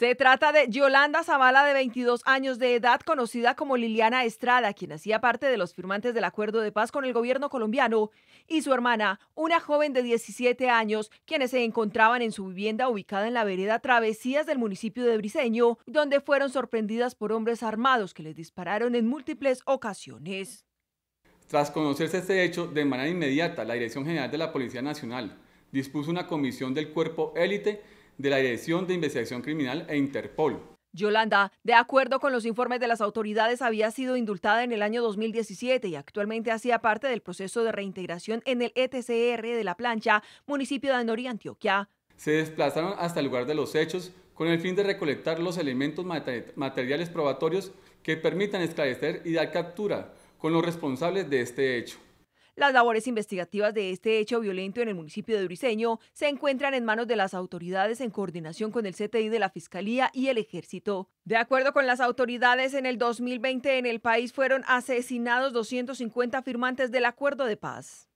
Se trata de Yolanda Zavala, de 22 años de edad, conocida como Liliana Estrada, quien hacía parte de los firmantes del acuerdo de paz con el gobierno colombiano, y su hermana, una joven de 17 años, quienes se encontraban en su vivienda ubicada en la vereda Travesías del municipio de Briceño, donde fueron sorprendidas por hombres armados que les dispararon en múltiples ocasiones. Tras conocerse este hecho, de manera inmediata, la Dirección General de la Policía Nacional dispuso una comisión del cuerpo élite de la Dirección de Investigación Criminal e Interpol. Yolanda, de acuerdo con los informes de las autoridades, había sido indultada en el año 2017 y actualmente hacía parte del proceso de reintegración en el ETCR de La Plancha, municipio de Andoría, Antioquia. Se desplazaron hasta el lugar de los hechos con el fin de recolectar los elementos materiales probatorios que permitan esclarecer y dar captura con los responsables de este hecho. Las labores investigativas de este hecho violento en el municipio de Briceño se encuentran en manos de las autoridades en coordinación con el CTI de la Fiscalía y el Ejército. De acuerdo con las autoridades, en el 2020 en el país fueron asesinados 250 firmantes del acuerdo de paz.